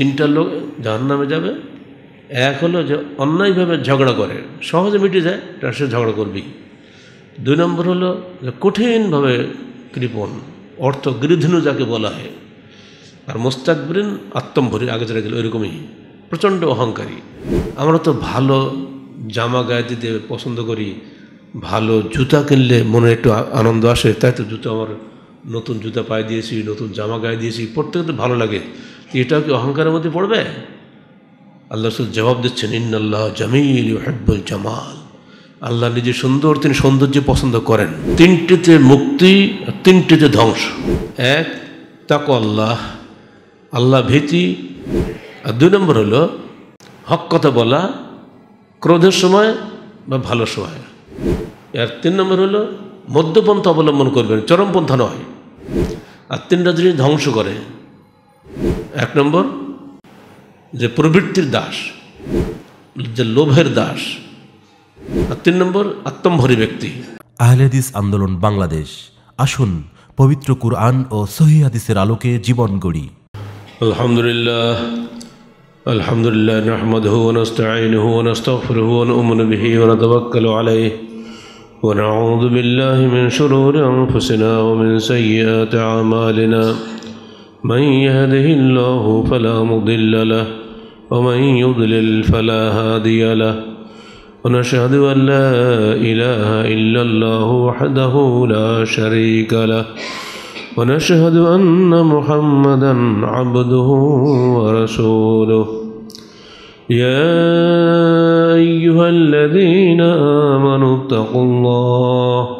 তিনটা লোক জাহার নামে যাবে এক হলো যে অন্যায়ভাবে ঝগড়া করে সহজে মিটে যায় তার সে ঝগড়া করবি দুই নম্বর হলো যে কঠিনভাবে কৃপণ অর্থ গৃধিনু যাকে বলা হয় আর মোস্তাকবরিন আত্মম্ভরি আগে যেটা গেল ওইরকমই প্রচণ্ড অহংকারী আমরা তো ভালো জামা গায়ে দিতে পছন্দ করি ভালো জুতা কিনলে মনে একটু আনন্দ আসে তাই তো জুতো আমার নতুন জুতা পায়ে দিয়েছি নতুন জামা গায়ে দিয়েছি পড়তে কিন্তু ভালো লাগে এটাও কি অহংকারের মধ্যে পড়বে আল্লাহ রসুল জবাব দিচ্ছেন ইন্নাল্লাহ জামিল হেব্বুল জামাল আল্লাহ নিজে সুন্দর তিনি সৌন্দর্য পছন্দ করেন তিনটিতে মুক্তি আর তিনটিতে ধ্বংস এক তাক আল্লাহ আল্লাহ ভীতি আর দুই নম্বর হলো হক কথা বলা ক্রোধের সময় বা ভালো সময় আর তিন নম্বর হলো মদ্যপন্থা অবলম্বন করবেন চরমপন্থা নয় আর তিনটা জিনিস ধ্বংস করে এক নম্বর যে প্রবৃত্তির দাস যে লোভের দাস আর তিন নম্বর আত্মম্ভরী ব্যক্তি আহলেদিস আন্দোলন বাংলাদেশ আসুন পবিত্র কুরআন ও সহিদিসের আলোকে জীবন গড়ি আলহামদুলিল্লাহ আলহামদুলিল্লাহ نحمده ونستعينه ونستغفره ونؤمن به ونتوكل عليه ونعوذ بالله من شرور أنفسنا ومن سيئات من يهده الله فلا مضل له ومن يضلل فلا هادي له ونشهد أن لا إله إلا الله وحده لا شريك له ونشهد أن محمدا عبده ورسوله يا أيها الذين آمنوا اتقوا الله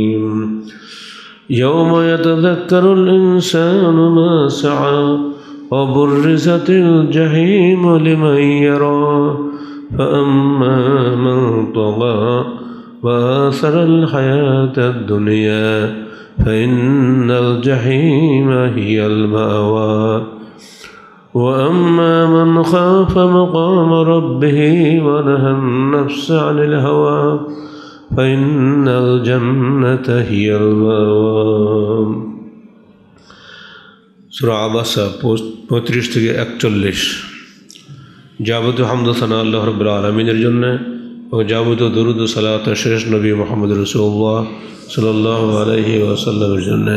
يوم يتذكر الإنسان ما سعى وبرزت الجحيم لمن يرى فأما من طغى وآثر الحياة الدنيا فإن الجحيم هي المأوى وأما من خاف مقام ربه ونهى النفس عن الهوى فإن الجنة هي المأوى সুরা আবাসা পঁয়ত্রিশ থেকে একচল্লিশ যাবতীয় হামদসানা আল্লাহ রবুল্লা আলমিনের জন্য এবং যাবতীয় দরুদ সালাত শেষ নবী মোহাম্মদ রসুল্লাহ সাল্লাহ আলহি ওয়াসাল্লামের জন্য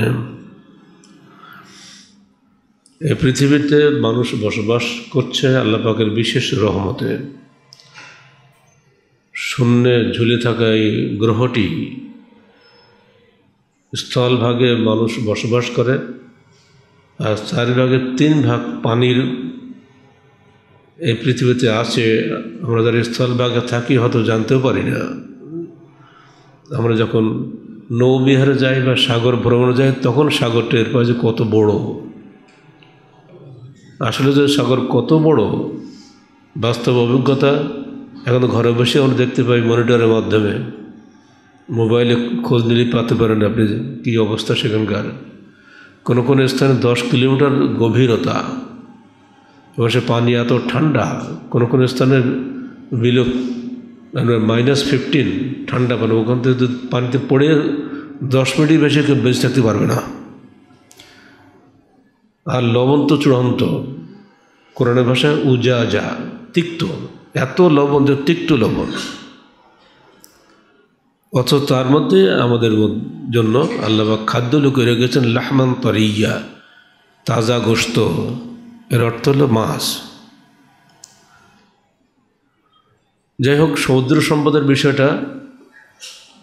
এই পৃথিবীতে মানুষ বসবাস করছে আল্লাহ বিশেষ রহমতে শূন্যে ঝুলে থাকা এই গ্রহটি স্থলভাগে মানুষ বসবাস করে আর চারিভাগের তিন ভাগ পানির এই পৃথিবীতে আছে আমরা যারা স্থলভাগে থাকি হয়তো জানতেও পারি না আমরা যখন নৌবিহারে যাই বা সাগর ভ্রমণে যাই তখন সাগর টের পাই যে কত বড় আসলে যে সাগর কত বড় বাস্তব অভিজ্ঞতা এখন ঘরে বসে আমরা দেখতে পাই মনিটরের মাধ্যমে মোবাইলে খোঁজ নিলেই পাতে পারেন আপনি কী অবস্থা সেখানকার কোনো কোনো স্থানে দশ কিলোমিটার গভীরতা এবং সে পানি এত ঠান্ডা কোনো কোনো স্থানে বিলো মাইনাস ফিফটিন ঠান্ডা পানি মানে ওখান থেকে পানিতে পড়ে দশ মিনিটই বেশি কেউ বেঁচে থাকতে পারবে না আর লবণ তো চূড়ান্ত কোরআনের ভাষায় উজা যা তিক্ত এত লবণ যে তিক্তু লবণ অথচ তার মধ্যে আমাদের জন্য আল্লাহ খাদ্য লুকিয়ে রেখেছেন লাহমান তরিয়া তাজা গোস্ত এর অর্থ হলো মাছ যাই হোক সমুদ্র সম্পদের বিষয়টা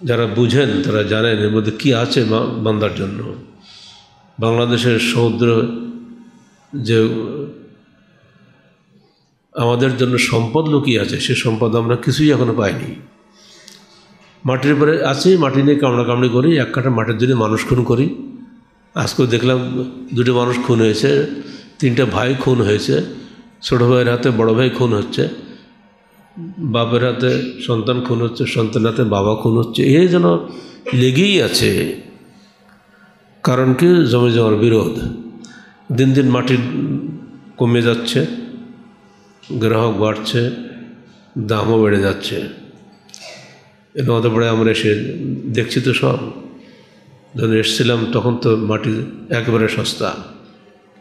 যারা বুঝেন তারা জানেন এর মধ্যে কী আছে বান্দার জন্য বাংলাদেশের সমুদ্র যে আমাদের জন্য সম্পদ লুকিয়ে আছে সে সম্পদ আমরা কিছুই এখনও পাইনি মাটির উপরে আছি মাটি নিয়ে কামড়াকামড়ি করি এক কাটা মাটির জন্য মানুষ খুন করি আজকে দেখলাম দুটো মানুষ খুন হয়েছে তিনটা ভাই খুন হয়েছে ছোটো ভাইয়ের হাতে বড় ভাই খুন হচ্ছে বাপের হাতে সন্তান খুন হচ্ছে সন্তানের হাতে বাবা খুন হচ্ছে এই যেন লেগেই আছে কারণ কি জমে যাওয়ার বিরোধ দিন দিন মাটির কমে যাচ্ছে গ্রাহক বাড়ছে দামও বেড়ে যাচ্ছে এর পরে আমরা এসে দেখছি তো সব যখন এসছিলাম তখন তো মাটি একেবারে সস্তা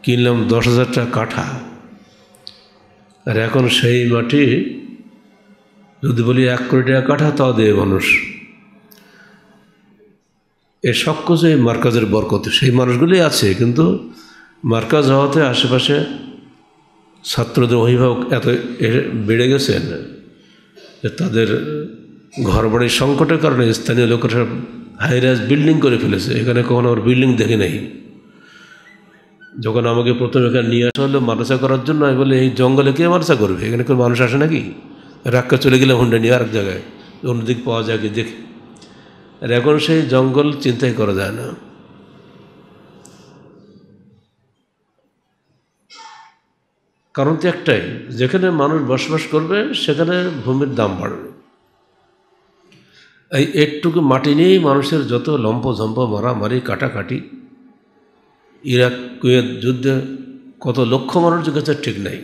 কিনলাম দশ হাজার টাকা কাঠা আর এখন সেই মাটি যদি বলি এক কোটি টাকা কাঠা তাও দেয় মানুষ এ সবকিছু এই মার্কাজের বরকত সেই মানুষগুলি আছে কিন্তু মার্কাজ হওয়াতে আশেপাশে ছাত্রদের অভিভাবক এত বেড়ে গেছেন যে তাদের ঘরবাড়ির সংকটের কারণে স্থানীয় লোকেরা সব রাইজ বিল্ডিং করে ফেলেছে এখানে কখনো আমার বিল্ডিং দেখে নেই যখন আমাকে প্রথমে এখানে নিয়ে আসা হলো মানুষা করার জন্য আমি বলে এই জঙ্গলে কে মানুষা করবে এখানে কোনো মানুষ আসে নাকি রাক্ষা চলে গেলে হুন্ডা নিয়ে আরেক জায়গায় অন্যদিক পাওয়া যায় কি দেখি আর এখন সেই জঙ্গল চিন্তাই করা যায় না কারণ তো একটাই যেখানে মানুষ বসবাস করবে সেখানে ভূমির দাম বাড়বে এই একটুকু মাটি নিয়েই মানুষের যত লম্প ঝম্প মারামারি কাটাকাটি ইরাক কুয়েত যুদ্ধে কত লক্ষ মানুষ গেছে ঠিক নাই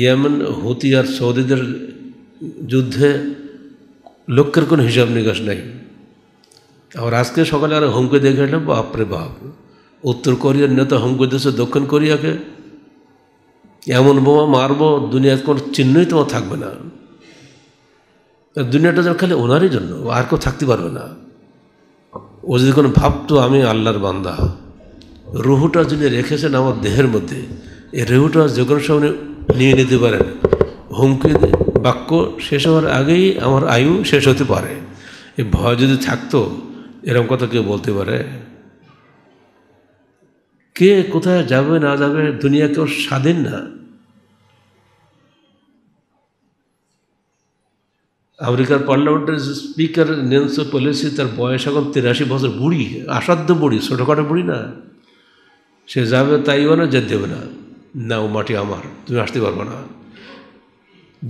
ইয়েমেন হুতি আর সৌদিদের যুদ্ধে লক্ষ্যের কোনো হিসাব নিকাশ নাই আবার আজকে সকালে আরো হুমকি দেখে এলাম বাপরে বাপ উত্তর কোরিয়ার নেতা হুমকি দিয়েছে দক্ষিণ কোরিয়াকে এমন বোমা মারবো দুনিয়ার কোনো চিহ্নই তোমার থাকবে না দুনিয়াটা যেন খালি ওনারই জন্য আর কেউ থাকতে পারবে না ও যদি কোনো ভাবতো আমি আল্লাহর বান্দা রুহুটা যিনি রেখেছেন আমার দেহের মধ্যে এই রুহুটা যে কোনো সামনে নিয়ে নিতে পারেন হুমকি বাক্য শেষ হওয়ার আগেই আমার আয়ু শেষ হতে পারে এই ভয় যদি থাকতো এরকম কথা কেউ বলতে পারে কে কোথায় যাবে না যাবে দুনিয়া কেউ স্বাধীন না আমেরিকার পার্লামেন্টের স্পিকার নেন্স পলিসি তার বয়স এখন তিরাশি বছর বুড়ি আসাধ্য বুড়ি ছোটোখাটো বুড়ি না সে যাবে তাই তাইওয়ানে যে দেবে না না ও মাটি আমার তুমি আসতে পারবে না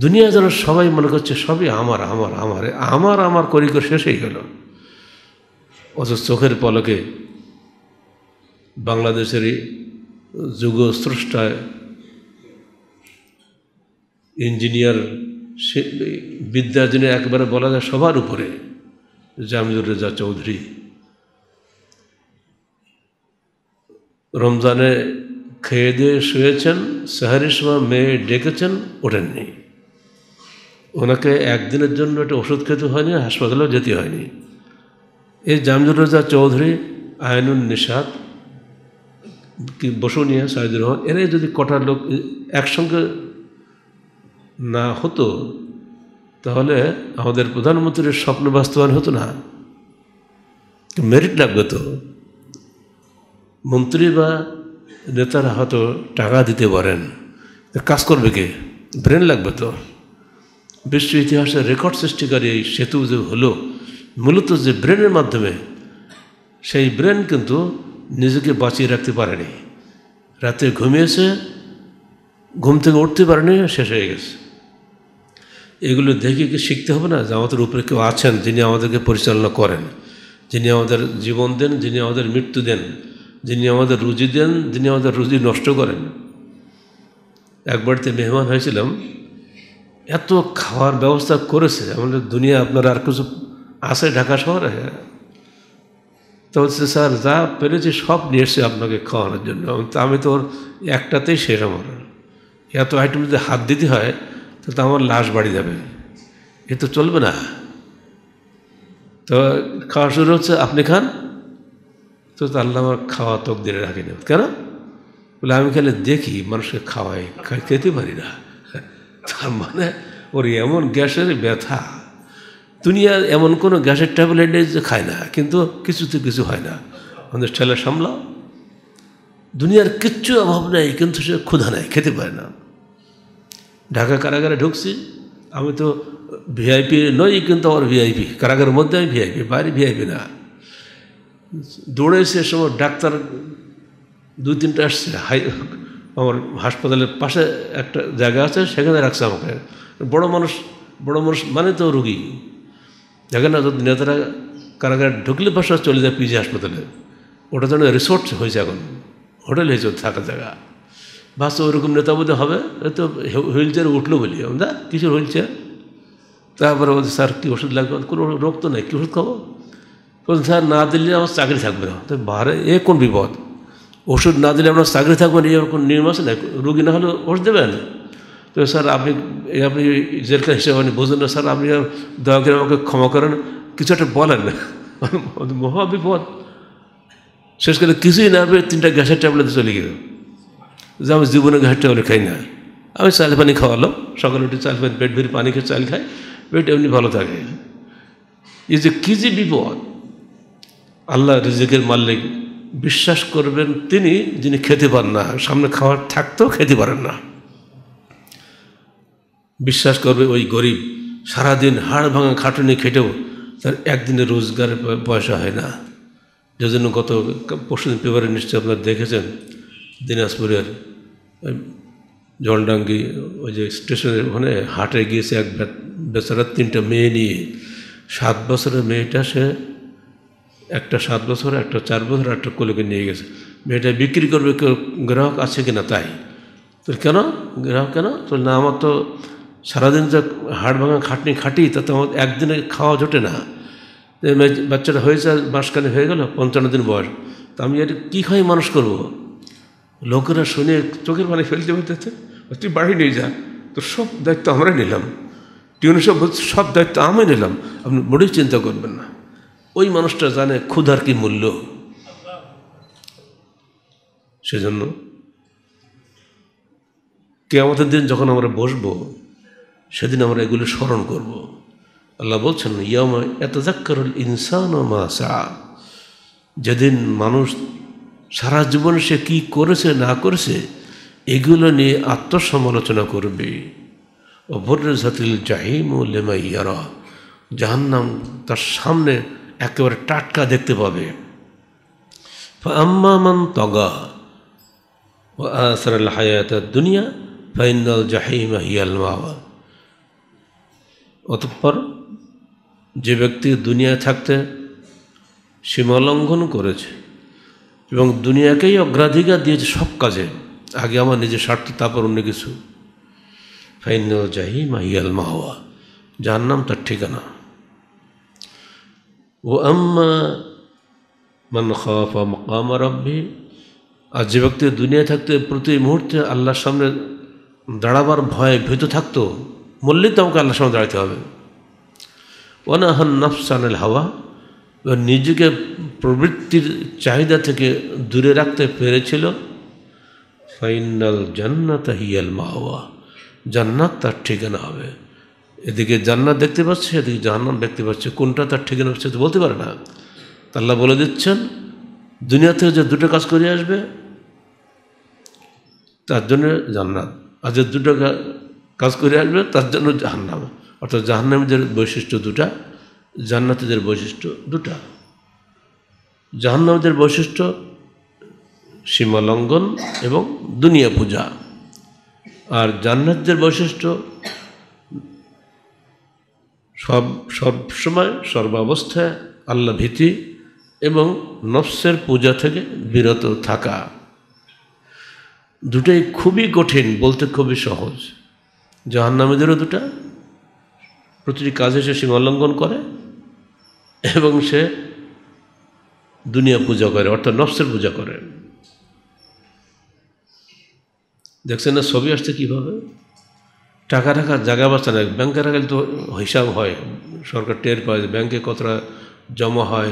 দুনিয়া যেন সবাই মনে করছে সবই আমার আমার আমার আমার আমার করি করে শেষেই গেল অথচ চোখের পলকে বাংলাদেশেরই স্রষ্টায় ইঞ্জিনিয়ার সে বিদ্যা যিনি একবারে বলা যায় সবার উপরে জামিদুর রেজা চৌধুরী রমজানে খেয়ে দিয়ে শুয়েছেন সাহারির সময় মেয়ে ডেকেছেন ওঠেননি ওনাকে একদিনের জন্য একটা ওষুধ খেতে হয়নি হাসপাতালেও যেতে হয়নি এই জামজুর রেজা চৌধুরী আয়নুন নিষাদ কি বসুনিয়া সাইদুর রহমান এরাই যদি কটা লোক একসঙ্গে না হতো তাহলে আমাদের প্রধানমন্ত্রীর স্বপ্ন বাস্তবায়ন হতো না মেরিট লাগবে তো মন্ত্রী বা নেতারা হয়তো টাকা দিতে পারেন কাজ করবে কে ব্রেন লাগবে তো বিশ্ব ইতিহাসের রেকর্ড সৃষ্টিকারী এই সেতু যে হলো মূলত যে ব্রেনের মাধ্যমে সেই ব্রেন কিন্তু নিজেকে বাঁচিয়ে রাখতে পারেনি রাতে ঘুমিয়েছে ঘুম থেকে উঠতে পারেনি শেষ হয়ে গেছে এগুলো দেখে কি শিখতে হবে না যে আমাদের উপরে কেউ আছেন যিনি আমাদেরকে পরিচালনা করেন যিনি আমাদের জীবন দেন যিনি আমাদের মৃত্যু দেন যিনি আমাদের রুজি দেন যিনি আমাদের রুজি নষ্ট করেন একবারতে মেহমান হয়েছিলাম এত খাওয়ার ব্যবস্থা করেছে আমাদের দুনিয়া আপনার আর কিছু আছে ঢাকা শহরে তো বলছে স্যার যা পেরেছি সব নিয়ে এসছি আপনাকে খাওয়ানোর জন্য আমি তো ওর একটাতেই শেষ আমার এত আইটেম যদি হাত দিতে হয় তো আমার লাশ বাড়ি যাবে এ তো চলবে না তো খাওয়া শুরু হচ্ছে আপনি খান তো আল্লাহ আমার খাওয়া তোক দিয়ে রাখেনি কেন বলে আমি খেলে দেখি মানুষকে খাওয়াই খেতে পারি না তার মানে ওর এমন গ্যাসের ব্যথা দুনিয়া এমন কোনো গ্যাসের ট্যাবলেট নেই যে খায় না কিন্তু কিছুতে কিছু হয় না আমাদের ছেলে সামলাও দুনিয়ার কিচ্ছু অভাব নাই কিন্তু সে ক্ষুধা নাই খেতে পারে না ঢাকা কারাগারে ঢুকছি আমি তো ভিআইপি নই কিন্তু আমার ভিআইপি কারাগারের মধ্যে আমি ভিআইপি বাইরে ভিআইপি না দৌড়ে সে সময় ডাক্তার দুই তিনটা আসছে হাই আমার হাসপাতালের পাশে একটা জায়গা আছে সেখানে রাখছে আমাকে বড় মানুষ বড় মানুষ মানে তো রুগী জগন্নাথ নেতারা কারাগারে ঢুকলে বাসা চলে যায় পিজি হাসপাতালে ওটা যেন রিসোর্ট হয়েছে এখন হোটেল হয়েছে থাকার জায়গা বাস ওইরকম নেতা বোধ হবে তো হুইল চেয়ার উঠলো বলি আমরা কিছু হুইল চেয়ার তারপরে বলছে স্যার কী ওষুধ লাগবে কোনো রোগ তো নেই কী ওষুধ খাবো বলছে স্যার না দিলে আমার চাকরি থাকবে না তো বাহারে এ কোন বিপদ ওষুধ না দিলে আপনার চাকরি থাকবে না এরকম নির্মাস নেই রুগী না হলে ওষুধ দেবে না তো স্যার আপনি আপনি জেলখান হিসেবে আপনি বুঝুন না স্যার আপনি দয়া করে আমাকে ক্ষমা করেন কিছু একটা বলেন মহা বিপদ শেষ করে কিছুই না পেয়ে তিনটা গ্যাসের ট্যাবলেট চলে গেল যে আমি জীবনে গ্যাসের ট্যাবলেট খাই না আমি চাল পানি খাওয়ালো সকালে উঠে চাল পানি পেট ভেরি পানি খেয়ে চাল খাই পেট এমনি ভালো থাকে এই যে কী যে বিপদ আল্লাহ রিজিকের মালিক বিশ্বাস করবেন তিনি যিনি খেতে পারেন না সামনে খাওয়ার থাকতেও খেতে পারেন না বিশ্বাস করবে ওই গরিব সারাদিন হাড় ভাঙা খাটুনি খেটেও তার একদিনে রোজগার পয়সা হয় না যে জন্য গত পরশুদিন পেপারে নিশ্চয়ই আপনারা দেখেছেন দিনাজপুরের জলডাঙ্গি ওই যে স্টেশনের ওখানে হাটে গিয়েছে এক বেচারা তিনটা মেয়ে নিয়ে সাত বছরের মেয়েটা সে একটা সাত বছর একটা চার বছর একটা কোলেকে নিয়ে গেছে মেয়েটা বিক্রি করবে গ্রাহক আছে কিনা তাই তো কেন গ্রাহক কেন তো না আমার তো সারাদিন যা হাড় ভাঙা খাটনি খাটি তাতে আমার একদিনে খাওয়া জোটে না বাচ্চাটা হয়েছে মাসখানে হয়ে গেল পঞ্চান্ন দিন বয়স তো আমি এটা কী খাই মানুষ করব লোকেরা শুনে চোখের পানি ফেলতে বলতেছে তুই বাড়ি নিয়ে যা তো সব দায়িত্ব আমরাই নিলাম টিউন সব বলছে সব দায়িত্ব আমি নিলাম আপনি মোটেই চিন্তা করবেন না ওই মানুষটা জানে ক্ষুধার কি মূল্য সেজন্য কে আমাদের দিন যখন আমরা বসবো সেদিন আমরা এগুলো স্মরণ করব। আল্লাহ বলছেন ইয়ামা এত জাক্কারুল ইনসান ও মাসা যেদিন মানুষ সারা জীবন সে কি করেছে না করেছে এগুলো নিয়ে আত্মসমালোচনা করবে অভর্ণাতিল জাহিম ও লেমা ইয়ারা জাহান্নাম তার সামনে একেবারে টাটকা দেখতে পাবে আম্মামান তগা ও আসার হায়াত দুনিয়া ফাইনাল জাহিমা হিয়াল মাওয়া অতঃপর যে ব্যক্তি দুনিয়ায় থাকতে সীমালঙ্ঘন করেছে এবং দুনিয়াকেই অগ্রাধিকার দিয়েছে সব কাজে আগে আমার নিজের স্বার্থ তারপর অন্য কিছু ফাইন জাহি মাহিয়াল মাহওয়া যার নাম তার ঠিকানা ও আম্মা মান খাওয়া মকাম রব্বি আর যে ব্যক্তি দুনিয়ায় থাকতে প্রতি মুহূর্তে আল্লাহর সামনে দাঁড়াবার ভয়ে ভীত থাকতো মরলে তো আমাকে আল্লাহর সামনে দাঁড়াতে হবে ওয়ানাহান নফসানের হাওয়া এবার নিজেকে প্রবৃত্তির চাহিদা থেকে দূরে রাখতে পেরেছিল ফাইনাল জান্নাত হিয়াল মাহওয়া জান্নাত তার ঠিকানা হবে এদিকে জান্নাত দেখতে পাচ্ছে এদিকে জাহান্নাম দেখতে পাচ্ছে কোনটা তার ঠিকানা হচ্ছে তো বলতে পারে না আল্লাহ বলে দিচ্ছেন দুনিয়া থেকে যে দুটো কাজ করে আসবে তার জন্য জান্নাত আর যে দুটো কাজ করে আসবে তার জন্য জাহান্নাম অর্থাৎ জাহান্নামীদের বৈশিষ্ট্য দুটা জান্নাতিদের বৈশিষ্ট্য দুটা জাহান্নামীদের বৈশিষ্ট্য সীমালঙ্ঘন এবং দুনিয়া পূজা আর জান্নাতদের বৈশিষ্ট্য সব সবসময় সর্বাবস্থায় আল্লা ভীতি এবং নফসের পূজা থেকে বিরত থাকা দুটোই খুবই কঠিন বলতে খুবই সহজ জাহান্নামেদেরও দুটা প্রতিটি কাজে সে সীমালঙ্ঘন করে এবং সে দুনিয়া পূজা করে অর্থাৎ নফসের পূজা করে দেখছেন না ছবি আসছে কীভাবে টাকা রাখার জায়গা বাঁচা না ব্যাংকে রাখলে তো হিসাব হয় সরকার টের পায় ব্যাংকে কতটা জমা হয়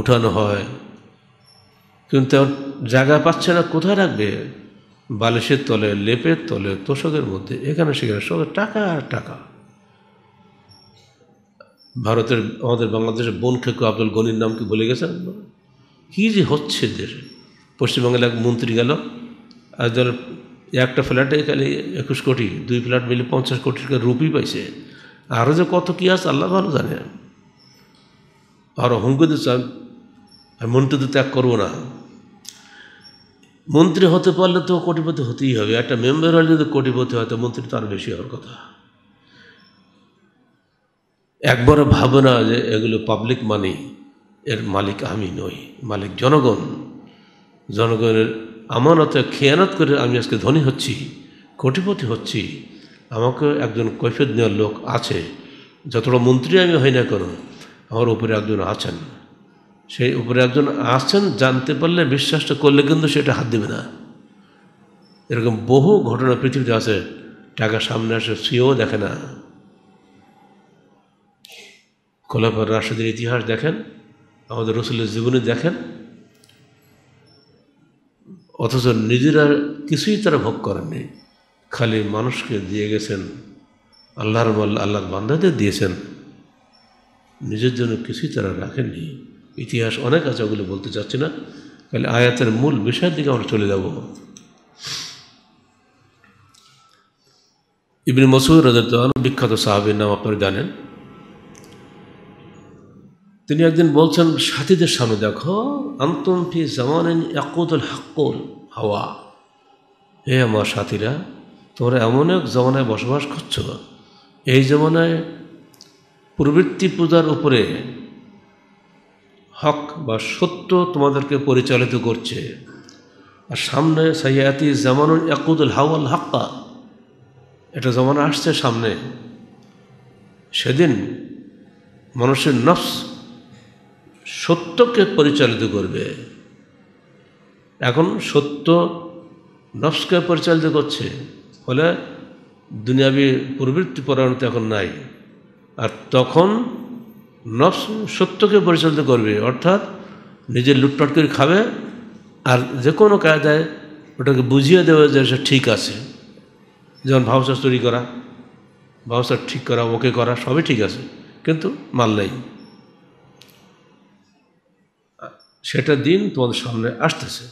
উঠানো হয় কিন্তু জায়গা পাচ্ছে না কোথায় রাখবে বালিশের তলে লেপের তলে তোষকের মধ্যে এখানে সেখানে সব টাকা টাকা ভারতের আমাদের বাংলাদেশের বোন খেকু আব্দুল গনির নাম কি বলে গেছেন কী যে হচ্ছে দেশে পশ্চিমবঙ্গের এক মন্ত্রী গেল আর ধর একটা ফ্ল্যাটে খালি একুশ কোটি দুই ফ্ল্যাট মিলে পঞ্চাশ কোটি টাকা রুপি পাইছে আরও যে কত কী আছে আল্লাহ ভালো জানে আরও হুঙ্কু চান আমি মন্ত্রী তো ত্যাগ করবো না মন্ত্রী হতে পারলে তো কোটিপতি হতেই হবে একটা মেম্বার হলে যদি কোটিপতি হয় তো মন্ত্রী তার বেশি হওয়ার কথা একবার ভাবনা যে এগুলো পাবলিক মানি এর মালিক আমি নই মালিক জনগণ জনগণের আমানত খেয়ানত করে আমি আজকে ধনী হচ্ছি কোটিপতি হচ্ছি আমাকে একজন কৈফিয়ত নেওয়ার লোক আছে যতটা মন্ত্রী আমি হই না কেন আমার উপরে একজন আছেন সেই উপরে একজন আছেন জানতে পারলে বিশ্বাসটা করলে কিন্তু সেটা হাত দেবে না এরকম বহু ঘটনা পৃথিবীতে আছে টাকা সামনে আসে সেও দেখে না খোলাফার রাশেদের ইতিহাস দেখেন আমাদের রসুলের জীবনে দেখেন অথচ নিজেরা কিছুই তারা ভোগ করেননি খালি মানুষকে দিয়ে গেছেন আল্লাহর আল্লাহর বান্ধাদের দিয়েছেন নিজের জন্য কিছুই তারা রাখেননি ইতিহাস অনেক আছে ওগুলো বলতে চাচ্ছি না তাহলে আয়াতের মূল বিষয়ের দিকে আমরা চলে যাব ইবিন মসুর রাজন বিখ্যাত সাহাবির নাম আপনার জানেন তিনি একদিন বলছেন সাথীদের সামনে দেখো আন্তম ফি জামানেন একদল হাক্কল হাওয়া হে আমার সাথীরা তোমরা এমন এক জমানায় বসবাস করছো এই জমানায় প্রবৃত্তি পূজার উপরে হক বা সত্য তোমাদেরকে পরিচালিত করছে আর সামনে সাইয়াতি জামানুল একুদুল হাওয়াল হাক্কা এটা জমানা আসছে সামনে সেদিন মানুষের নফস সত্যকে পরিচালিত করবে এখন সত্য নফসকে পরিচালিত করছে ফলে দুনিয়াবী প্রবৃত্তি পরায়ণতা এখন নাই আর তখন নফস সত্যকে পরিচালিত করবে অর্থাৎ নিজে লুটপাট করে খাবে আর যে কোনো কায়দায় ওটাকে বুঝিয়ে দেবে যে সে ঠিক আছে যেমন ভাবসা তৈরি করা ভাবসার ঠিক করা ওকে করা সবই ঠিক আছে কিন্তু নেই সেটা দিন তোমাদের সামনে আসতেছে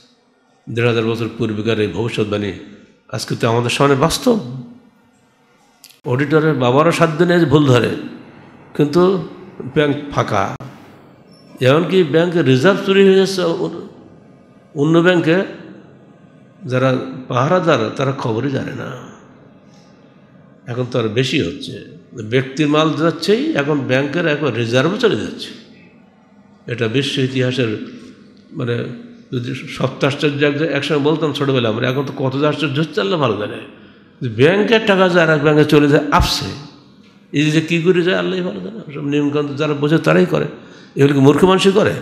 দেড় হাজার বছর পূর্বেকার এই ভবিষ্যৎবাণী আজকে তো আমাদের সামনে বাস্তব অডিটরের বাবারও সাধ্য নেই ভুল ধরে কিন্তু ব্যাংক ফাঁকা এমনকি ব্যাংকে রিজার্ভ চুরি হয়ে যাচ্ছে অন্য ব্যাংকে যারা পাহারাদার তারা খবরই জানে না এখন তো আর বেশি হচ্ছে ব্যক্তির মাল যাচ্ছেই এখন ব্যাংকের এখন রিজার্ভও চলে যাচ্ছে এটা বিশ্ব ইতিহাসের মানে যদি সপ্তাহ আশ্চর্য একসঙ্গে বলতাম ছোটোবেলা আমরা এখন তো কত আশ্চর্য হচ্ছে আল্লাহ ভালো জানে ব্যাংকের টাকা যায় আর এক ব্যাংকে চলে যায় আসছে এই যে কী করে যায় আল্লাহ ভালো জানে সব নিয়মকান্ত যারা বোঝে তারাই করে এগুলো কি মূর্খ মানুষই করে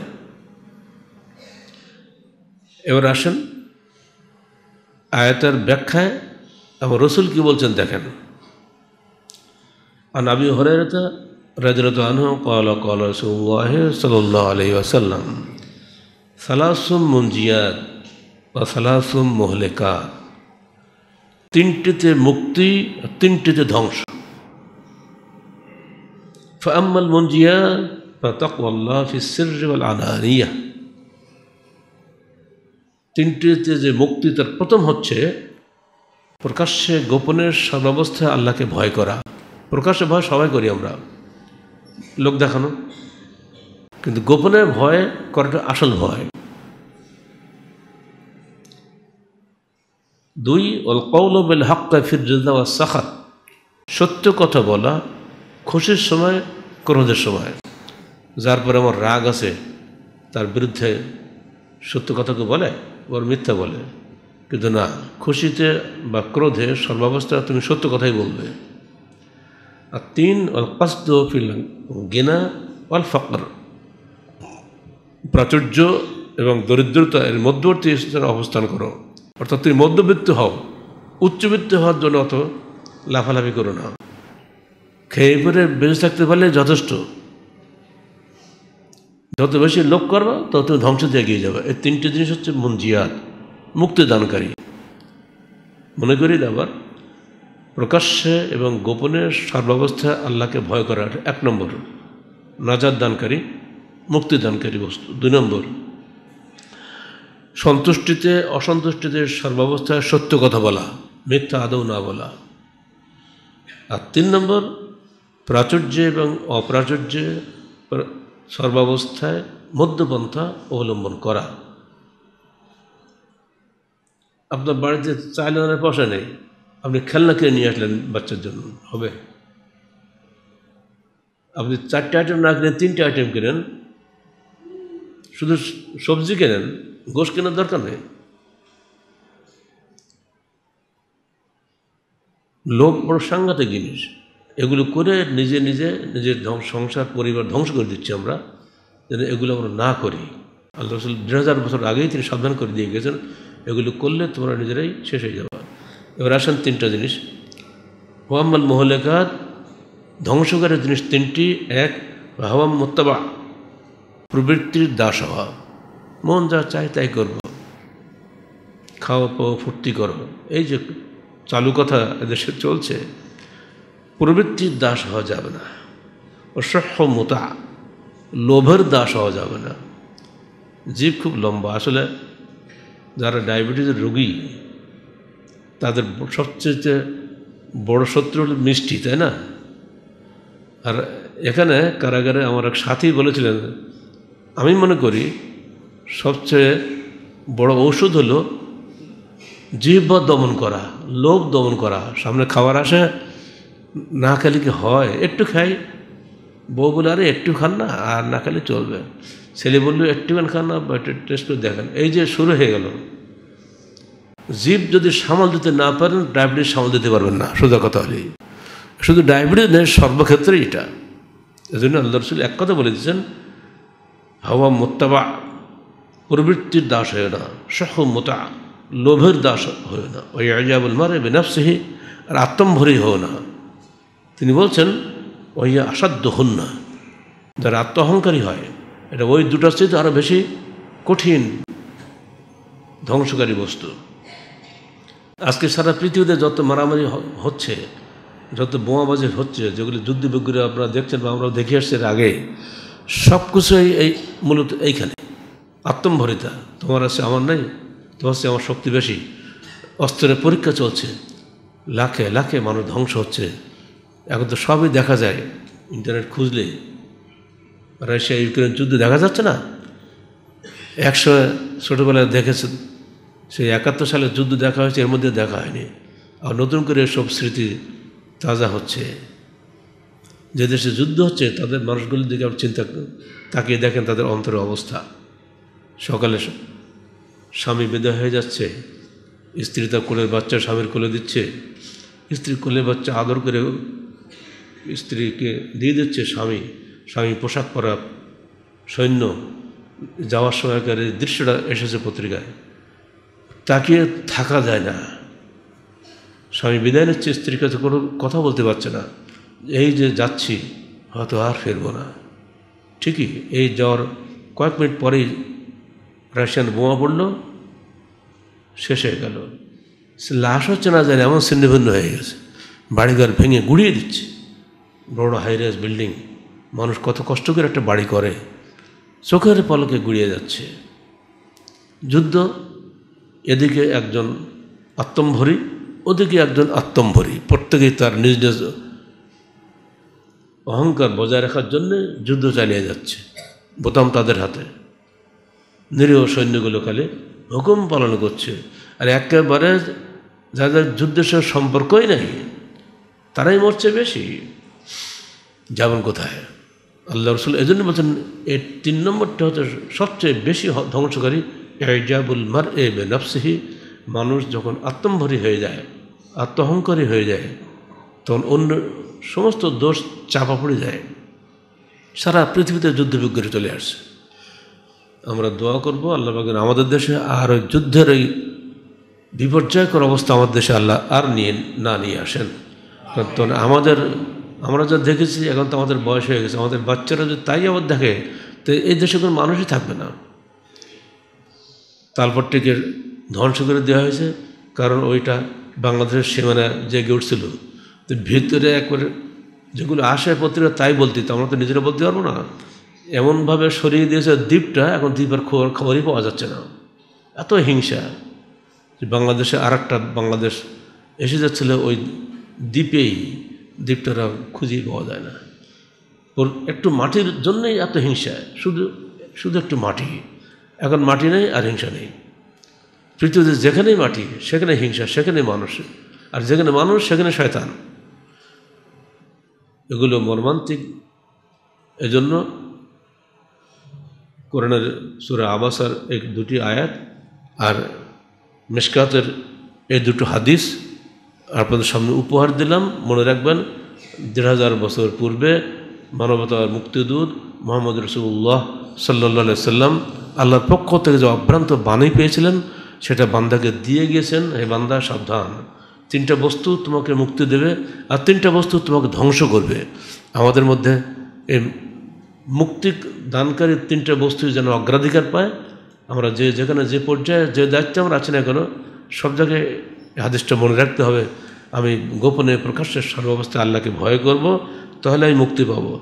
এবার আসেন আয়তার ব্যাখ্যায় এবং রসুল কি বলছেন দেখেন আর আবি হরেরতা রাজরত আনহ কল কল সাল্লাহ আলহি আসাল্লাম সালাসুম মঞ্জিয়াত বা সালাসুম মোহলেকা তিনটিতে মুক্তি তিনটিতে ধ্বংস فأما المنجيان فتقوى الله في السر والعلانية তিনটিতে যে মুক্তি তার প্রথম হচ্ছে প্রকাশ্যে গোপনের সর্বাবস্থায় আল্লাহকে ভয় করা প্রকাশ্যে ভয় সবাই করি আমরা লোক দেখানো কিন্তু গোপনে ভয় করাটা আসল ভয় দুই ওল কৌল বেল হক্কা ফির সাখাত সত্য কথা বলা খুশির সময় ক্রোধের সময় যার পরে আমার রাগ আছে তার বিরুদ্ধে সত্য কথাকে বলে ওর মিথ্যা বলে কিন্তু না খুশিতে বা ক্রোধে সর্বাবস্থা তুমি সত্য কথাই বলবে আর তিন অল্পাস্ত ফিল গেনা অল ফকর প্রাচুর্য এবং দরিদ্রতা এর মধ্যবর্তী অবস্থান করো অর্থাৎ তুমি মধ্যবিত্ত হও উচ্চবিত্ত হওয়ার জন্য অত লাফালাফি করো না খেয়ে পরে বেঁচে থাকতে পারলে যথেষ্ট যত বেশি লোক করবো তত ধ্বংস এগিয়ে যাবে এই তিনটে জিনিস হচ্ছে মন জিয়াদ মুক্তি দানকারী মনে করি আবার প্রকাশ্যে এবং গোপনে সর্বাবস্থায় আল্লাহকে ভয় করা এক নম্বর নাজাদ দানকারী মুক্তি দানকারী বস্তু দুই নম্বর সন্তুষ্টিতে অসন্তুষ্টিতে সর্বাবস্থায় সত্য কথা বলা মিথ্যা আদৌ না বলা আর তিন নম্বর প্রাচুর্য এবং অপ্রাচুর্য সর্বাবস্থায় মধ্যপন্থা অবলম্বন করা আপনার বাড়িতে চাইলে অনেক পয়সা নেই আপনি খেলনা কিনে নিয়ে আসলেন বাচ্চার জন্য হবে আপনি চারটে আইটেম না কিনে তিনটে আইটেম কেনেন শুধু সবজি কেনেন গোশ কেনার দরকার নেই লোভ বড় সাংঘাতিক জিনিস এগুলো করে নিজে নিজে নিজের সংসার পরিবার ধ্বংস করে দিচ্ছি আমরা যেন এগুলো আমরা না করি আল্লাহ রসুল দেড় হাজার বছর আগেই তিনি সাবধান করে দিয়ে গেছেন এগুলো করলে তোমরা নিজেরাই শেষ হয়ে যাবে এবার আসেন তিনটা জিনিস হোয়াম্মাল মোহলেকাত ধ্বংসকারী জিনিস তিনটি এক হওয়াম মোত্তাবা প্রবৃত্তির দাস হওয়া মন যা চায় তাই করব খাওয়া পাওয়া ফুর্তি করো এই যে চালু কথা এদেশে চলছে প্রবৃত্তির দাস হওয়া যাবে না মোতা লোভের দাস হওয়া যাবে না জীব খুব লম্বা আসলে যারা ডায়াবেটিসের রোগী তাদের সবচেয়ে বড় শত্রু হল মিষ্টি তাই না আর এখানে কারাগারে আমার এক সাথী বলেছিলেন আমি মনে করি সবচেয়ে বড় ঔষধ হলো জিহ্বা দমন করা লোভ দমন করা সামনে খাবার আসে না খেলে কি হয় একটু খাই বউ বলে আরে একটু খান না আর না খেলে চলবে ছেলে বললো একটুখান খান না বা টেস্ট করে দেখেন এই যে শুরু হয়ে গেল জীব যদি সামাল দিতে না পারেন ডায়াবেটিস সামাল দিতে পারবেন না শুধু কথা হলেই শুধু ডায়াবেটিস নেই সর্বক্ষেত্রে এটা এই জন্য আল্লাহ রসুল এক কথা বলে দিচ্ছেন হাওয়া মোত্তাবা প্রবৃত্তির দাস হয় না সহ মোতা লোভের দাস হয় না ওই আজাবুল মারে বেনাফসিহি আর আত্মম্ভরী হও না তিনি বলছেন ওই আসাধ্য হন না যারা আত্মহংকারী হয় এটা ওই দুটো চেয়ে আরও বেশি কঠিন ধ্বংসকারী বস্তু আজকে সারা পৃথিবীতে যত মারামারি হচ্ছে যত বোমাবাজি হচ্ছে যেগুলি যুদ্ধবিজ্ঞরা আপনারা দেখছেন বা আমরা দেখে আসছি এর আগে সব কিছুই এই মূলত এইখানে আত্মম্ভরিতা তোমার আছে আমার নাই তোমার আছে আমার শক্তি বেশি অস্ত্রের পরীক্ষা চলছে লাখে লাখে মানুষ ধ্বংস হচ্ছে এখন তো সবই দেখা যায় ইন্টারনেট খুঁজলে রাশিয়া ইউক্রেন যুদ্ধ দেখা যাচ্ছে না একশো ছোটোবেলায় দেখেছেন সেই একাত্তর সালে যুদ্ধ দেখা হয়েছে এর মধ্যে দেখা হয়নি আর নতুন করে সব স্মৃতি তাজা হচ্ছে যে দেশে যুদ্ধ হচ্ছে তাদের মানুষগুলির দিকে আপনি চিন্তা তাকিয়ে দেখেন তাদের অন্তরের অবস্থা সকালে স্বামী বিদায় হয়ে যাচ্ছে স্ত্রী তার কোলের বাচ্চা স্বামীর কোলে দিচ্ছে স্ত্রী কোলে বাচ্চা আদর করে স্ত্রীকে দিয়ে দিচ্ছে স্বামী স্বামী পোশাক পরা সৈন্য যাওয়ার সময়কার এই দৃশ্যটা এসেছে পত্রিকায় তাকিয়ে থাকা যায় না স্বামী বিদায় নিচ্ছে স্ত্রীর কাছে কোনো কথা বলতে পারছে না এই যে যাচ্ছি হয়তো আর ফিরবো না ঠিকই এই জ্বর কয়েক মিনিট পরেই রাশিয়ান বোমা পড়ল শেষ হয়ে গেল লাশ হচ্ছে না যায় এমন ছিন্নভিন্ন হয়ে গেছে বাড়িঘর ভেঙে গুড়িয়ে দিচ্ছে বড় হাইরাইজ বিল্ডিং মানুষ কত কষ্ট করে একটা বাড়ি করে চোখের পলকে গুড়িয়ে যাচ্ছে যুদ্ধ এদিকে একজন আত্মম্ভরী ওদিকে একজন আত্মম্ভরী প্রত্যেকেই তার নিজ নিজ অহংকার বজায় রাখার জন্যে যুদ্ধ চালিয়ে যাচ্ছে বোতাম তাদের হাতে নিরীহ সৈন্যগুলো খালি হুকুম পালন করছে আর একেবারে যাদের যুদ্ধের সঙ্গে সম্পর্কই নাই তারাই মরছে বেশি যাবেন কোথায় আল্লাহ রসুল এই জন্য বলছেন এই তিন নম্বরটা হচ্ছে সবচেয়ে বেশি ধ্বংসকারী এজাবুল মার এ নফসিহি মানুষ যখন আত্মম্ভরী হয়ে যায় আত্মহংকারী হয়ে যায় তখন অন্য সমস্ত দোষ চাপা পড়ে যায় সারা পৃথিবীতে যুদ্ধবিজ্ঞানী চলে আসছে আমরা দোয়া করব আল্লাহ বাগান আমাদের দেশে আর ওই যুদ্ধের ওই বিপর্যয়কর অবস্থা আমাদের দেশে আল্লাহ আর নিয়ে না নিয়ে আসেন তখন আমাদের আমরা যা দেখেছি এখন তো আমাদের বয়স হয়ে গেছে আমাদের বাচ্চারা যদি তাই আবার দেখে তো এই দেশে কোনো মানুষই থাকবে না তালপট্টিকে ধ্বংস করে দেওয়া হয়েছে কারণ ওইটা বাংলাদেশের সীমানা জেগে উঠছিল তো ভিতরে একবারে যেগুলো আসে পত্রিকা তাই বলতে তো আমরা তো নিজেরা বলতে পারবো না এমনভাবে সরিয়ে দিয়েছে দ্বীপটা এখন দ্বীপের খবর খবরই পাওয়া যাচ্ছে না এত হিংসা যে বাংলাদেশে আর বাংলাদেশ এসে যাচ্ছিল ওই দ্বীপেই দ্বীপটারা খুঁজেই পাওয়া যায় না ওর একটু মাটির জন্যই এত হিংসা শুধু শুধু একটু মাটি এখন মাটি নেই আর হিংসা নেই পৃথিবীতে যেখানেই মাটি সেখানে হিংসা সেখানে মানুষ আর যেখানে মানুষ সেখানে শয়তান এগুলো মর্মান্তিক এজন্য করোনার সুরে আবাসার এক দুটি আয়াত আর মেসকাতের এই দুটো হাদিস আপনাদের সামনে উপহার দিলাম মনে রাখবেন দেড় হাজার বছর পূর্বে মানবতার মুক্তিদূত মোহাম্মদ রসুল্লাহ সাল্লা সাল্লাম আল্লাহর পক্ষ থেকে যে অভ্রান্ত বাণী পেয়েছিলেন সেটা বান্দাকে দিয়ে গিয়েছেন হে বান্দা সাবধান তিনটা বস্তু তোমাকে মুক্তি দেবে আর তিনটা বস্তু তোমাকে ধ্বংস করবে আমাদের মধ্যে এই মুক্তি দানকারী তিনটা বস্তু যেন অগ্রাধিকার পায় আমরা যে যেখানে যে পর্যায়ে যে দায়িত্বে আমরা আছি না কেন সব জায়গায় হাদিসটা মনে রাখতে হবে আমি গোপনে প্রকাশ্যে সর্বাবস্থায় আল্লাহকে ভয় করব তাহলে আমি মুক্তি পাবো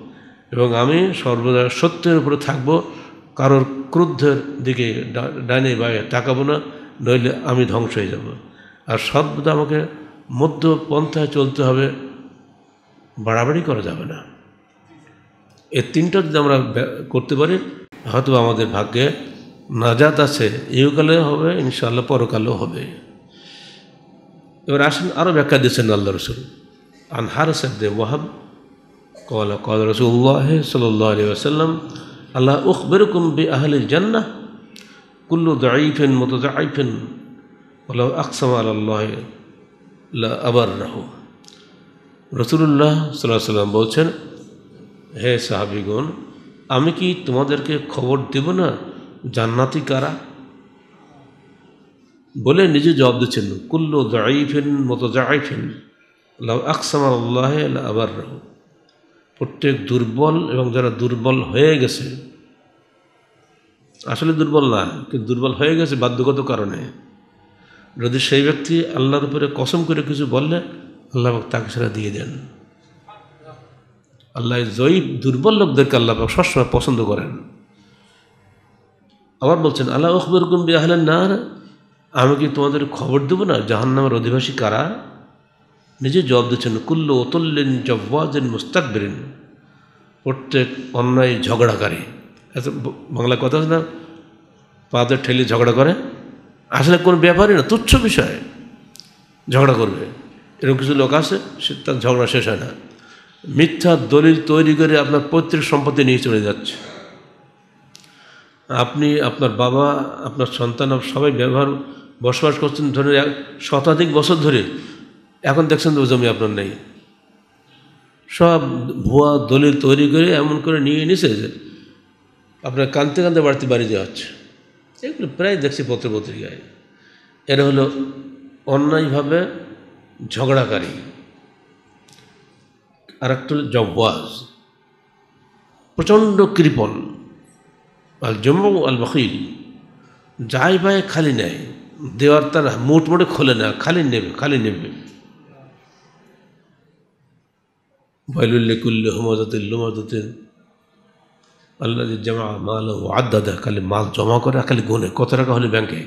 এবং আমি সর্বদা সত্যের উপরে থাকব কারোর ক্রুদ্ধের দিকে ডানে বায়ে তাকাবো না নইলে আমি ধ্বংস হয়ে যাব আর সর্বদা আমাকে মধ্য পন্থায় চলতে হবে বাড়াবাড়ি করা যাবে না এ তিনটা যদি আমরা করতে পারি হয়তো আমাদের ভাগ্যে নাজাত আছে ইহকালে হবে ইনশাল্লাহ পরকালেও হবে এবার আসেন আরও ব্যাখ্যা দিচ্ছেন আল্লাহ রসুল আন হারসাদ্দে ওয়াহাব কল কল রসুল্লাহ সাল্লাহ আলী আসাল্লাম আল্লাহ উখবেরকুম বি আহলে জান্না কুল্লু দাইফেন মতো আইফেন ওলা আকসাম আল্লাহ আবার রাহু রসুল্লাহ সাল্লাহ সাল্লাম বলছেন হে সাহাবিগণ আমি কি তোমাদেরকে খবর দেব না জান্নাতি কারা বলে নিজে জবাব দিচ্ছেন কুল্লো জাইফেন মতো জাইফেন লাউ আকসাম আল্লাহ আবার প্রত্যেক দুর্বল এবং যারা দুর্বল হয়ে গেছে আসলে দুর্বল না কিন্তু দুর্বল হয়ে গেছে বাধ্যগত কারণে যদি সেই ব্যক্তি আল্লাহর উপরে কসম করে কিছু বললে আল্লাহ তাকে সেটা দিয়ে দেন আল্লাহ জয়ীব দুর্বল লোকদেরকে আল্লাহ সবসময় পছন্দ করেন আবার বলছেন আল্লাহ ওখবর গুম্বি আহলেন না আমি কি তোমাদের খবর দেব না জাহান্নামের অধিবাসী কারা নিজে জবাব দিচ্ছেন কুল্ল ওতল্লেন জব্বাজেন বেরেন প্রত্যেক অন্যায় ঝগড়াকারী আচ্ছা, এত বাংলা কথা আছে না পাদের ঠেলে ঝগড়া করে আসলে কোনো ব্যাপারই না তুচ্ছ বিষয়ে ঝগড়া করবে এরকম কিছু লোক আছে সে তার ঝগড়া শেষ হয় না মিথ্যা দলিল তৈরি করে আপনার পৈতৃক সম্পত্তি নিয়ে চলে যাচ্ছে আপনি আপনার বাবা আপনার সন্তান সবাই ব্যবহার বসবাস করছেন ধরে শতাধিক বছর ধরে এখন দেখছেন তো জমি আপনার নেই সব ভুয়া দলিল তৈরি করে এমন করে নিয়ে নিছে যে আপনার কাঁদতে কাঁদতে বাড়তে বাড়ি দেওয়া হচ্ছে এগুলো প্রায় দেখছি পত্র পত্রিকায় এরা হলো অন্যায়ভাবে ঝগড়াকারী আর একটা হলো জব্বাজ প্রচণ্ড কৃপণ আল জম্মু আল বকিল যাই পায় খালি নেয় দেওয়ার তার মোটে খোলে না খালি নেবে খালি নেবে বাইলুল্লিকুল্লি হুমাজতিল লুমাজতিন আল্লাহ জামা মাল ও আদা দেয় খালি মাল জমা করে খালি গুনে কত টাকা হলো ব্যাংকে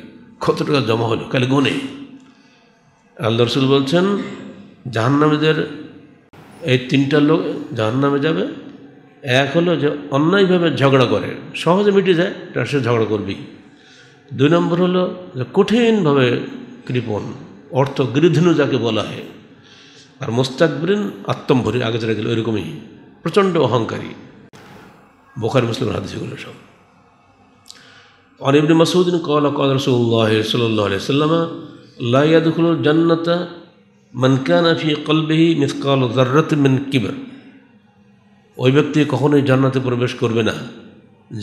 কত টাকা জমা হলো খালি গুনে আল্লাহ রসুল বলছেন জাহান্নামেদের এই তিনটা লোক জাহান্নামে যাবে এক হলো যে অন্যায়ভাবে ঝগড়া করে সহজে মিটে যায় তার সে ঝগড়া করবি দুই নম্বর হলো যে কঠিনভাবে কৃপণ অর্থ গৃধনু যাকে বলা হয় আর মোস্তাকবরিন আত্মম্ভরী আগে যারা গেল ওইরকমই প্রচণ্ড অহংকারী বোখার মুসলিম হাদিস এগুলো সব অনিবনি মাসুদ্দিন কলা কল রসুল্লাহ সাল্লাহ সাল্লাম লাইয়াদুল জান্নাতা মনকানা ফি কলবেহি মিসকাল জর্রত মিন কিবর ওই ব্যক্তি কখনোই জান্নাতে প্রবেশ করবে না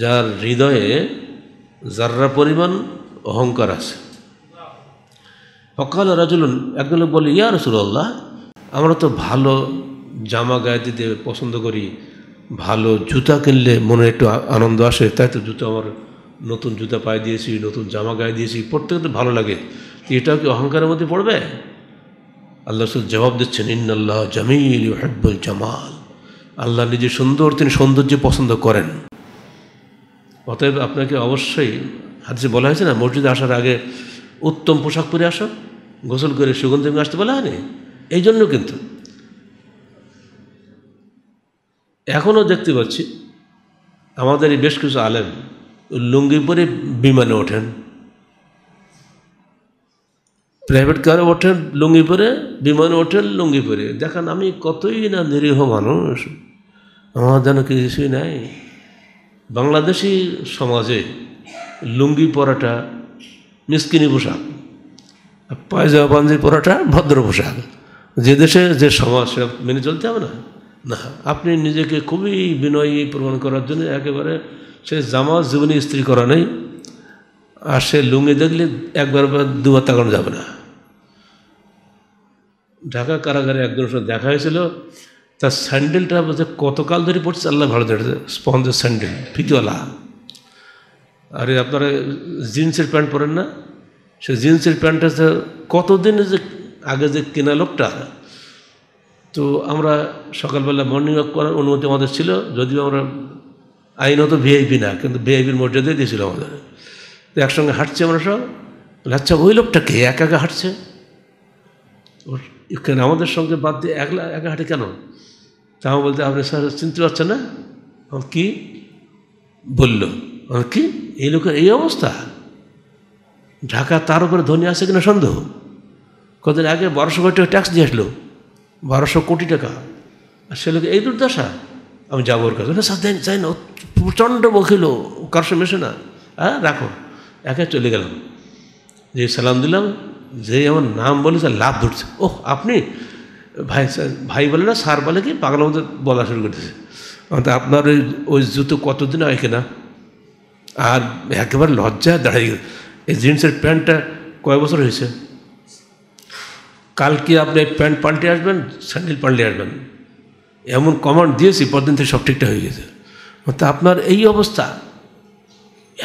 যার হৃদয়ে জাররা পরিমাণ অহংকার আছে অকাল রাজুলুন একজন বলে ইয়া রসুল্লাহ আমরা তো ভালো জামা গায়ে দিতে পছন্দ করি ভালো জুতা কিনলে মনে একটু আনন্দ আসে তাই তো জুতো আমার নতুন জুতা পায়ে দিয়েছি নতুন জামা গায়ে দিয়েছি পড়তে কিন্তু ভালো লাগে এটাও কি অহংকারের মধ্যে পড়বে আল্লাহ রসুল জবাব দিচ্ছেন ইন্নাল্লাহ জামিল হেব্বুল জামাল আল্লাহ নিজে সুন্দর তিনি সৌন্দর্য পছন্দ করেন অতএব আপনাকে অবশ্যই যে বলা হয়েছে না মসজিদে আসার আগে উত্তম পোশাক পরে আসো গোসল করে সুগন্ধি আসতে বলা হয়নি এই জন্য কিন্তু এখনও দেখতে পাচ্ছি আমাদের এই বেশ কিছু আলেম লুঙ্গি পরে বিমানে ওঠেন প্রাইভেট কারে ওঠেন লুঙ্গি পরে বিমানে ওঠেন লুঙ্গি পরে দেখেন আমি কতই না নিরীহ মানুষ আমার যেন কিছুই নাই বাংলাদেশি সমাজে লুঙ্গি পরাটা মিসকিনি পোশাক পায়জামা পাঞ্জি পরাটা ভদ্র পোশাক যে দেশে যে সমাজ সেটা মেনে চলতে হবে না না আপনি নিজেকে খুবই বিনয়ী প্রমাণ করার জন্য একেবারে সে জামা জীবনে স্ত্রী করা নেই আর সে লুঙ্গি দেখলে একবার দুবার তাকানো যাবে না ঢাকা কারাগারে একজন সাথে দেখা হয়েছিল তার স্যান্ডেলটা বলছে কতকাল ধরে পড়ছে আল্লাহ ভালো ধরে স্পঞ্জের স্যান্ডেল ফিতলা আরে আপনারা জিন্সের প্যান্ট পরেন না সে জিন্সের প্যান্টটা কতদিন যে আগে যে কেনা লোকটা তো আমরা সকালবেলা মর্নিং ওয়াক করার অনুমতি আমাদের ছিল যদিও আমরা আইনত ভিআইপি না কিন্তু ভিআইপির মর্যাদাই দিয়েছিল আমাদের তো একসঙ্গে হাঁটছে আমরা সব আচ্ছা ওই লোকটা কে একা একা হাঁটছে আমাদের সঙ্গে বাদ দিয়ে একলা একা হাঁটে কেন তা বলতে আপনি স্যার চিনতে পারছেন না আমার কি বলল আমার কি এই লোকের এই অবস্থা ঢাকা তার উপরে ধনী আছে কিনা সন্দেহ কদিন আগে বারোশো কোটি টাকা ট্যাক্স দিয়ে আসলো বারোশো কোটি টাকা আর সে লোক এই দুর্দশা আমি যাবো ওর কাছে না স্যার দেন চাই না প্রচণ্ড বকিল কারোর সঙ্গে মেশে না হ্যাঁ রাখো একা চলে গেলাম যে সালাম দিলাম যে আমার নাম বলে লাভ ধরছে ওহ আপনি ভাই ভাই বলে না স্যার বলে কি পাগলা মতো বলা শুরু করেছে আপনার ওই ওই জুতো কতদিন হয় কিনা আর একেবারে লজ্জা দাঁড়িয়ে গেল এই জিন্সের প্যান্টটা কয় বছর হয়েছে কালকে আপনি প্যান্ট পাল্টে আসবেন স্যান্ডেল পাল্টে আসবেন এমন কমান্ড দিয়েছি পরদিন থেকে সব ঠিকঠাক হয়ে গেছে তা আপনার এই অবস্থা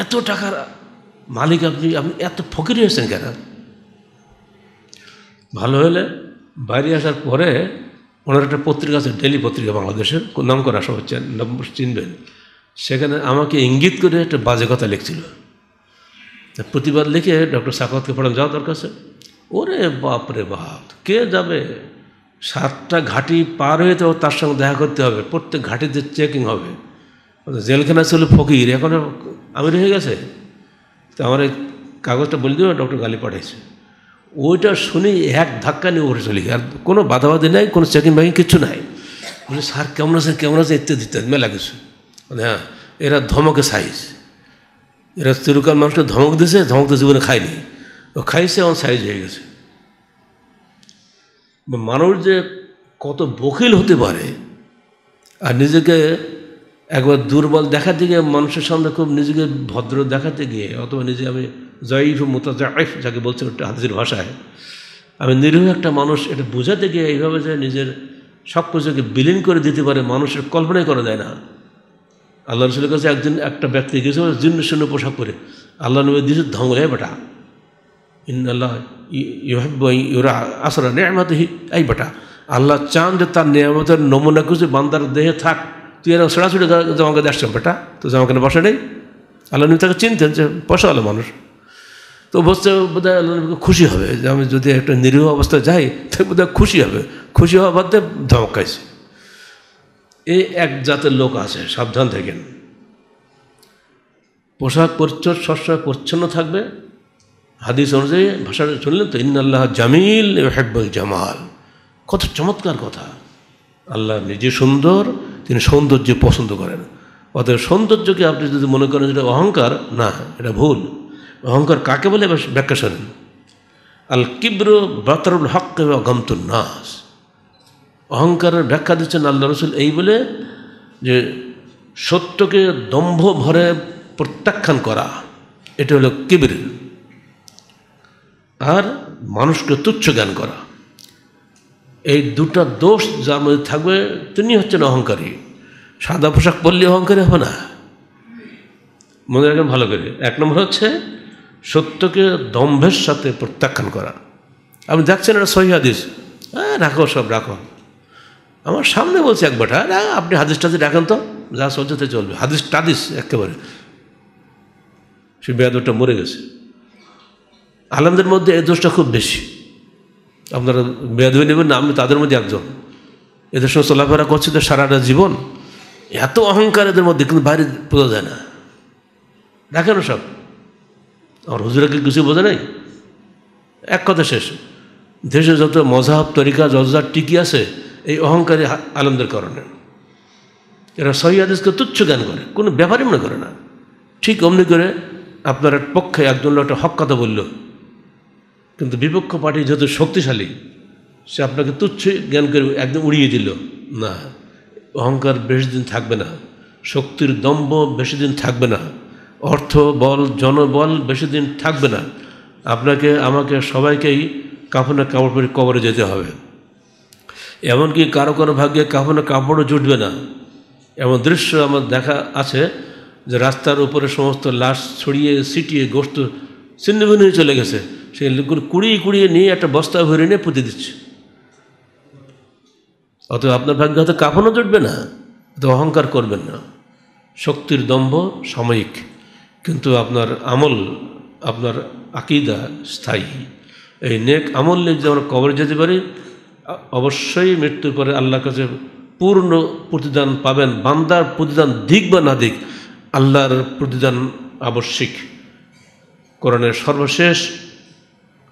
এত টাকার মালিক আপনি আপনি এত ফকির হয়েছেন কেন ভালো হলে বাইরে আসার পরে ওনার একটা পত্রিকা আছে ডেলি পত্রিকা বাংলাদেশের নাম করা সবাই চিনবেন সেখানে আমাকে ইঙ্গিত করে একটা বাজে কথা লিখছিল প্রতিবাদ লিখে ডক্টর সাকতকে পড়ান যাওয়া দরকার আছে ওরে বাপ রে বাপ কে যাবে সাতটা ঘাটি পার হয়ে তো তার সঙ্গে দেখা করতে হবে প্রত্যেক ঘাটিতে চেকিং হবে জেলখানা ছিল ফকির এখন আমি রয়ে গেছে তো আমার এই কাগজটা বলে দেবে ডক্টর গালি পাঠাইছে ওইটা শুনে এক ধাক্কা নিয়ে ওরে চলে গিয়ে আর কোনো বাধাবাধি নাই কোনো চেকিং বাকিং কিছু নাই বলে স্যার কেমন আছেন কেমন আছে ইত্যাদি ইত্যাদি মেলা কিছু মানে হ্যাঁ এরা ধমকে সাইজ এরা তিরুকাল মানুষটা ধমক দিয়েছে ধমক তো জীবনে খায়নি ও খাইছে আমার সাইজ হয়ে গেছে মানুষ যে কত বকিল হতে পারে আর নিজেকে একবার দুর্বল দেখাতে গিয়ে মানুষের সামনে খুব নিজেকে ভদ্র দেখাতে গিয়ে অথবা নিজে আমি জয়ীফ মোতাজাইফ যাকে বলছেন ওটা হাদিসের ভাষায় আমি নিরীহ একটা মানুষ এটা বোঝাতে গিয়ে এইভাবে যে নিজের সব কিছুকে বিলীন করে দিতে পারে মানুষের কল্পনাই করা যায় না আল্লাহ রসুলের কাছে একজন একটা ব্যক্তি গেছে জিন্ন শূন্য পোশাক পরে আল্লাহ নবী দিয়েছে ধঙ্গ হ্যাঁ বেটা ইন্দাল্লাহ ইউরা আসরা নেয়ামত এই বেটা আল্লাহ চান যে তার নিয়ামতের নমুনা কিছু বান্দার দেহে থাক তুই এরকম সরাসরি জামাকে দেখছেন বেটা তো জামাকে বসা নেই আল্লাহ নবী তাকে চিনতেন যে পয়সা মানুষ তো বসতে বোধহয় আল্লাহ খুশি হবে যে আমি যদি একটা নিরীহ অবস্থা যাই তাহলে বোধহয় খুশি হবে খুশি হওয়া বাদে ধমকাইছে এই এক জাতের লোক আছে সাবধান থাকেন পোশাক পরিচ্ছদ সবসময় পরিচ্ছন্ন থাকবে হাদিস অনুযায়ী ভাষাটা শুনলেন তো আল্লাহ জামিল হেব্বল জামাল কত চমৎকার কথা আল্লাহ নিজে সুন্দর তিনি সৌন্দর্য পছন্দ করেন অতএব সৌন্দর্যকে আপনি যদি মনে করেন যেটা অহংকার না এটা ভুল অহংকার কাকে বলে ব্যাখ্যা শোনেন আল কিব্র বাতরুল হক গমতুল নাস অহংকারের ব্যাখ্যা দিচ্ছেন আল্লাহ রসুল এই বলে যে সত্যকে দম্ভ ভরে প্রত্যাখ্যান করা এটা হলো কিবির আর মানুষকে তুচ্ছ জ্ঞান করা এই দুটা দোষ যার মধ্যে থাকবে তিনি হচ্ছেন অহংকারী সাদা পোশাক পরলে অহংকারী হবে না মনে রাখেন ভালো করে এক নম্বর হচ্ছে সত্যকে দম্ভের সাথে প্রত্যাখ্যান করা আপনি দেখছেন এটা সহি হাদিস হ্যাঁ রাখো সব রাখো আমার সামনে বলছে একবার হ্যাঁ আপনি হাদিস টাদিস রাখেন তো যা সহ্যতে চলবে হাদিস টাদিস একেবারে সে বেদটা মরে গেছে আলমদের মধ্যে এই দোষটা খুব বেশি আপনারা বেদ হয়ে নেবেন না আমি তাদের মধ্যে একজন এদের সঙ্গে চলাফেরা করছে তো সারাটা জীবন এত অহংকার এদের মধ্যে কিন্তু বাইরে বোঝা যায় না দেখেন সব আর হুজুরাকে কিছু বোঝে নাই এক কথা শেষ দেশে যত মজাহ তরিকা জজার টিকি আছে এই অহংকারী আলমদের কারণে এরা সহি আদেশকে তুচ্ছ জ্ঞান করে কোনো ব্যাপারই মনে করে না ঠিক অমনি করে আপনার এক পক্ষে একজন একটা হক কথা বলল কিন্তু বিপক্ষ পার্টি যেহেতু শক্তিশালী সে আপনাকে তুচ্ছ জ্ঞান করে একদম উড়িয়ে দিল না অহংকার বেশি দিন থাকবে না শক্তির দম্ভ বেশি দিন থাকবে না অর্থ বল জনবল বেশি দিন থাকবে না আপনাকে আমাকে সবাইকেই কাফনের কাপড় পরে কবরে যেতে হবে এমনকি কারো কারো ভাগ্যে কাফনের কাপড়ও জুটবে না এমন দৃশ্য আমার দেখা আছে যে রাস্তার উপরে সমস্ত লাশ ছড়িয়ে ছিটিয়ে গোস্ত ছিন্নভিন্ন চলে গেছে সেই কুড়িয়ে কুড়িয়ে নিয়ে একটা বস্তা ভরে নিয়ে পুঁতে দিচ্ছে অত আপনার ভাগ্যে হয়তো কাফনও জুটবে না অত অহংকার করবেন না শক্তির দম্ভ সাময়িক কিন্তু আপনার আমল আপনার আকিদা স্থায়ী এই নেক আমল নিয়ে যদি আমরা কবরে যেতে পারি অবশ্যই মৃত্যুর পরে আল্লাহর কাছে পূর্ণ প্রতিদান পাবেন বান্দার প্রতিদান দিক বা না দিক আল্লাহর প্রতিদান আবশ্যিক করণের সর্বশেষ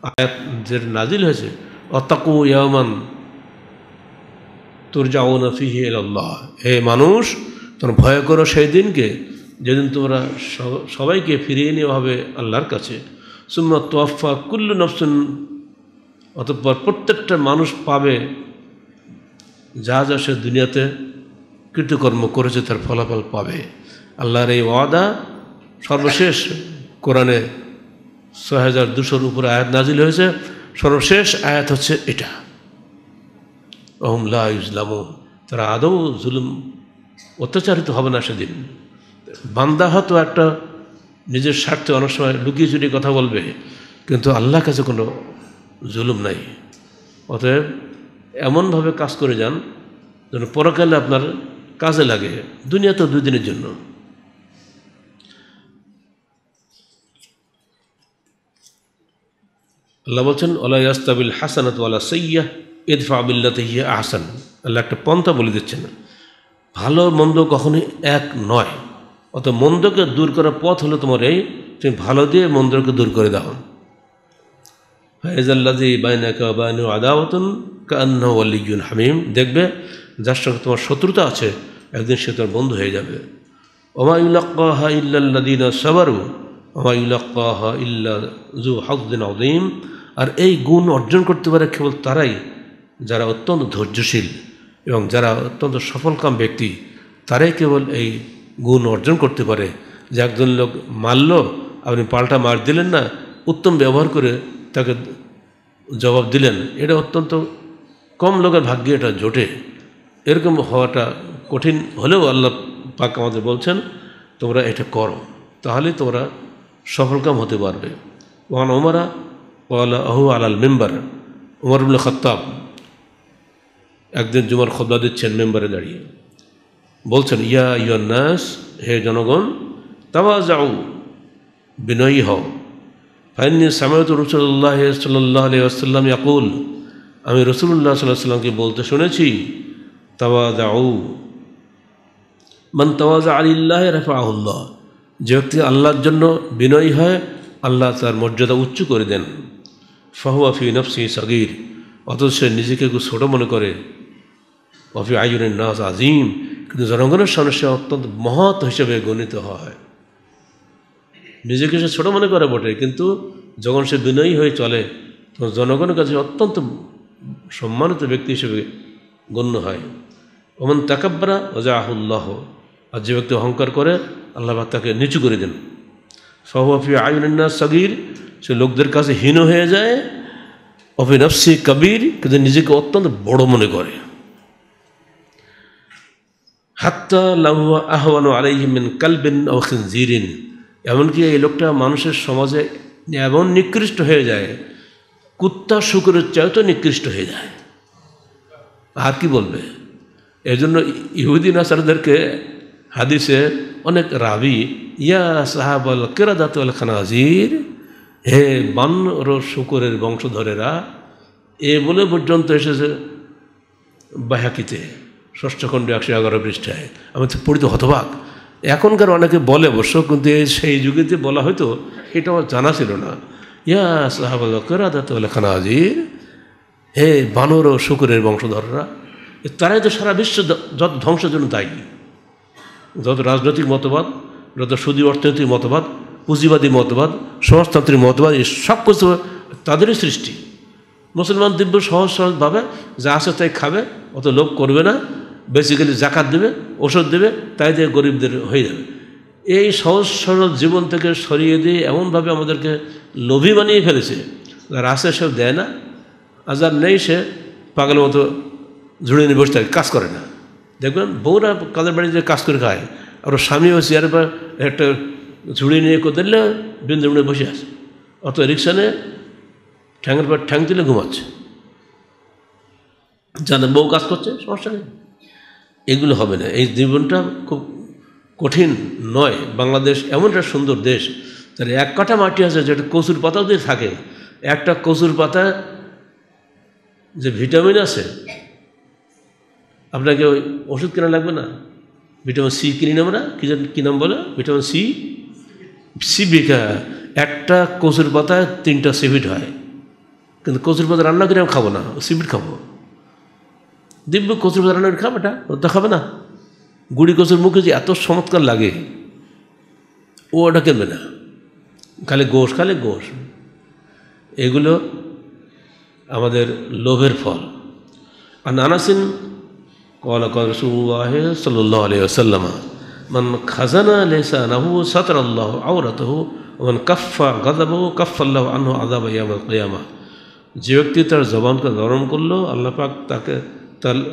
আয়াত যে নাজিল হয়েছে অতাকু ইয়ামান তোর যাও না ফিহি আল্লাহ হে মানুষ তোর ভয় করো সেই দিনকে যেদিন তোমরা সবাইকে ফিরিয়ে নেওয়া হবে আল্লাহর কাছে সুম্মা তোয়াফা কুল্লু নফসুন অতঃপর প্রত্যেকটা মানুষ পাবে যা যা সে দুনিয়াতে কৃতকর্ম করেছে তার ফলাফল পাবে আল্লাহর এই ওয়াদা সর্বশেষ কোরআনে ছয় হাজার দুশোর উপরে আয়াত নাজিল হয়েছে সর্বশেষ আয়াত হচ্ছে এটা অহমলা ইসলাম তারা আদৌ জুলুম অত্যাচারিত হবে না সেদিন বান্দা হয়তো একটা নিজের স্বার্থে অনেক সময় লুকিয়ে চুরিয়ে কথা বলবে কিন্তু আল্লাহ কাছে কোনো জুলুম নাই অতএব এমনভাবে কাজ করে যান যেন পরকালে আপনার কাজে লাগে দুনিয়া তো দুই দিনের জন্য আল্লাহ বলছেন আল্লাহ ইয়াস্তাবিল হাসান ওয়ালা সৈয়া ইদফা আবিল্লাতে ইয়া আহসান আল্লাহ একটা পন্থা বলে দিচ্ছেন ভালো মন্দ কখনোই এক নয় অত মন্দকে দূর করার পথ হলো তোমার এই তুমি ভালো দিয়ে মন্দকে দূর করে দাও ফায়জাল্লাজি হামিম দেখবে যার সঙ্গে তোমার শত্রুতা আছে একদিন সে তোমার বন্ধু হয়ে যাবে ওমাইউল্লাহ আর এই গুণ অর্জন করতে পারে কেবল তারাই যারা অত্যন্ত ধৈর্যশীল এবং যারা অত্যন্ত সফলকাম ব্যক্তি তারাই কেবল এই গুণ অর্জন করতে পারে যে একজন লোক মারল আপনি পাল্টা মার দিলেন না উত্তম ব্যবহার করে তাকে জবাব দিলেন এটা অত্যন্ত কম লোকের ভাগ্যে এটা জোটে এরকম হওয়াটা কঠিন হলেও আল্লাহ পাক আমাদের বলছেন তোমরা এটা করো তাহলে তোমরা সফলকাম হতে পারবে ওয়ান ওমারা ওয়ালা আহু আলাল মেম্বার ওমরুল্লা খত্তাব একদিন জুমার খবলা দিচ্ছেন মেম্বারে দাঁড়িয়ে বলছেন ইয়া ইয়াস হে জনগণ তাওয়া যাও বিনয়ী হও ফাইনি সামায়ত রসুল্লাহ সাল্লাহ ইয়াকুল আমি রসুল্লাহ সাল্লাহ সাল্লামকে বলতে শুনেছি তাওয়া যাও মান তাওয়াজা আলিল্লাহ রাফাহুল্লাহ যে ব্যক্তি আল্লাহর জন্য বিনয়ী হয় আল্লাহ তার মর্যাদা উচ্চ করে দেন ফাহুয়া ফি নফসি সাগির অথচ সে নিজেকে ছোটো মনে করে অফি আয়ুরের নাজ আজিম কিন্তু জনগণের সমস্যা অত্যন্ত মহৎ হিসেবে গণিত হয় নিজেকে সে ছোটো মনে করে বটে কিন্তু যখন সে বিনয়ী হয়ে চলে তখন জনগণের কাছে অত্যন্ত সম্মানিত ব্যক্তি হিসেবে গণ্য হয় ওমন তাকাব্বারা ওজাহুল্লাহ আর যে ব্যক্তি অহংকার করে আল্লাহ তাকে নিচু করে দেন সহফি আয়ুন্না সগির সে লোকদের কাছে হীন হয়ে যায় অফিনফসি কবির কিন্তু নিজেকে অত্যন্ত বড় মনে করে হাত্তা এমনকি এই লোকটা মানুষের সমাজে এমন নিকৃষ্ট হয়ে যায় কুত্তা শুকুরের তো নিকৃষ্ট হয়ে যায় আর কি বলবে এজন্য ইহুদিন আসারদেরকে হাদিসে অনেক রাবি ইয়া সাহাবল কেরাদাত আল খানাজির হে বানর শুকুরের বংশধরেরা এ বলে পর্যন্ত এসেছে বাহাকিতে ষষ্ঠ খণ্ড একশো এগারো পৃষ্ঠায় আমি তো পড়িত হতবাক এখনকার অনেকে বলে অবশ্য কিন্তু সেই যুগেতে বলা হয়তো এটা আমার জানা ছিল না ইয়া সাহাবাদ খানা আজি হে বানর ও শুকুরের বংশধররা তারাই তো সারা বিশ্ব যত ধ্বংসের জন্য দায়ী যত রাজনৈতিক মতবাদ যত সুদী অর্থনৈতিক মতবাদ পুঁজিবাদী মতবাদ সমাজতান্ত্রিক মতবাদ এই সব কিছু তাদেরই সৃষ্টি মুসলমান দিব্য সহজ সহজভাবে যা আছে তাই খাবে অত লোভ করবে না বেসিক্যালি জাকাত দেবে ওষুধ দেবে তাই দিয়ে গরিবদের হয়ে যাবে এই সহজ সরল জীবন থেকে সরিয়ে দিয়ে এমনভাবে আমাদেরকে লোভী বানিয়ে ফেলেছে আর আসে সব দেয় না আর যার নেই সে পাগলের মতো জুড়ে নিয়ে বসে থাকে কাজ করে না দেখবেন বউরা কাদের বাড়িতে কাজ করে খায় আর স্বামী ও আর পর একটা ঝুড়ি নিয়ে কোদালে বিন্দু উড়ে বসে আছে অত রিক্সা নিয়ে ঠ্যাঙের পর ঠ্যাং দিলে ঘুমাচ্ছে যাদের বউ কাজ করছে সমস্যা নেই এগুলো হবে না এই জীবনটা খুব কঠিন নয় বাংলাদেশ এমন একটা সুন্দর দেশ তার এক কাটা মাটি আছে যেটা কচুর পাতা দিয়ে থাকে একটা কচুর পাতা যে ভিটামিন আছে আপনাকে ওই ওষুধ কেনা লাগবে না ভিটামিন সি কিনি না আমরা কী কী নাম বলে ভিটামিন সি সি বিকা একটা কচুর পাতায় তিনটা সিভিট হয় কিন্তু কচুর পাতা রান্না করে আমি খাবো না সিভিট খাবো দিব্য কচুর দাঁড়ানোর খাবে এটা ওটা খাবে না গুড়ি কচুর মুখে যে এত চমৎকার লাগে ও ওটা কেনবে না খালি গোশ খালি গোশ এগুলো আমাদের লোভের ফল আর নানাসিন قال قال رسول الله صلى الله عليه وسلم من خزن لسانه ستر الله عورته ومن كف غضبه كف الله عنه যে ব্যক্তি তার জবানকে নরম করলো আল্লাহ পাক তাকে তাহলে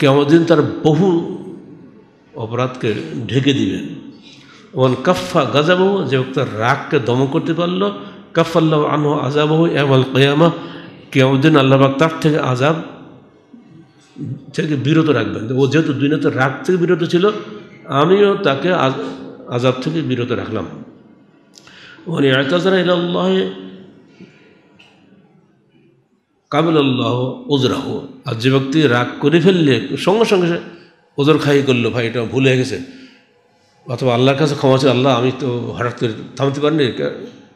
কেমন দিন তার বহু অপরাধকে ঢেকে দিবেন ওয়ান কাফা গাজাবহ যে তার রাগকে দমন করতে পারলো কাফাল্লাহ আনহ আজাবহ এমাল কেয়ামা কেমন দিন আল্লাহবাক তার থেকে আজাব থেকে বিরত রাখবেন ও যেহেতু দুই নেতার রাগ থেকে বিরত ছিল আমিও তাকে আজাব থেকে বিরত রাখলাম ওয়ানি আয়তাজারা ইল্লাহ কাবিল আল্লাহ ওজরাহ আর যে ব্যক্তি রাগ করে ফেললে সঙ্গে সঙ্গে সে ওজর খাই করলো ভাই এটা ভুল হয়ে গেছে অথবা আল্লাহর কাছে ক্ষমা চাই আল্লাহ আমি তো হঠাৎ করে থামতে পারিনি